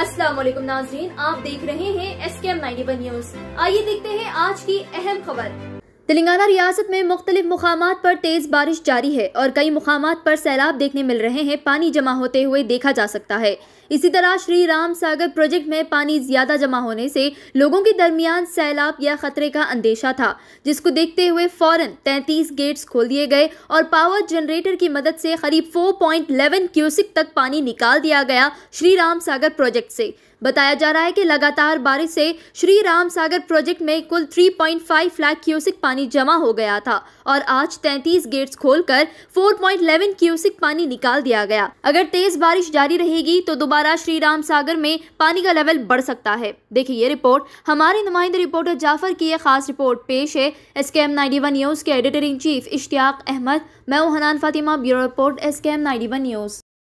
अस्सलाम नाजरीन आप देख रहे हैं S K M ninety news आइए देखते हैं आज की अहम खबर तेलंगाना रियासत में मुख्तलिफ मुकाम पर तेज़ बारिश जारी है और कई मुकाम पर सैलाब देखने मिल रहे हैं पानी जमा होते हुए देखा जा सकता है इसी तरह श्री राम सागर प्रोजेक्ट में पानी ज़्यादा जमा होने से लोगों के दरमियान सैलाब या खतरे का अंदेशा था जिसको देखते हुए फौरन 33 गेट्स खोल दिए गए और पावर जनरेटर की मदद से करीब 4.11 क्यूसिक तक पानी निकाल दिया गया श्री राम सागर प्रोजेक्ट से बताया जा रहा है कि लगातार बारिश से श्री राम सागर प्रोजेक्ट में कुल 3.5 लाख क्यूसिक पानी जमा हो गया था और आज 33 गेट्स खोलकर 4.11 क्यूसिक पानी निकाल दिया गया अगर तेज बारिश जारी रहेगी तो दोबारा श्री राम सागर में पानी का लेवल बढ़ सकता है देखिए ये रिपोर्ट हमारे नुमाइंदे रिपोर्टर जाफर की यह खास रिपोर्ट पेश है S K M one news के editor in chief Ishtiyaq Ahmad मैं Hanan Fatima bureau report S K M ninety one news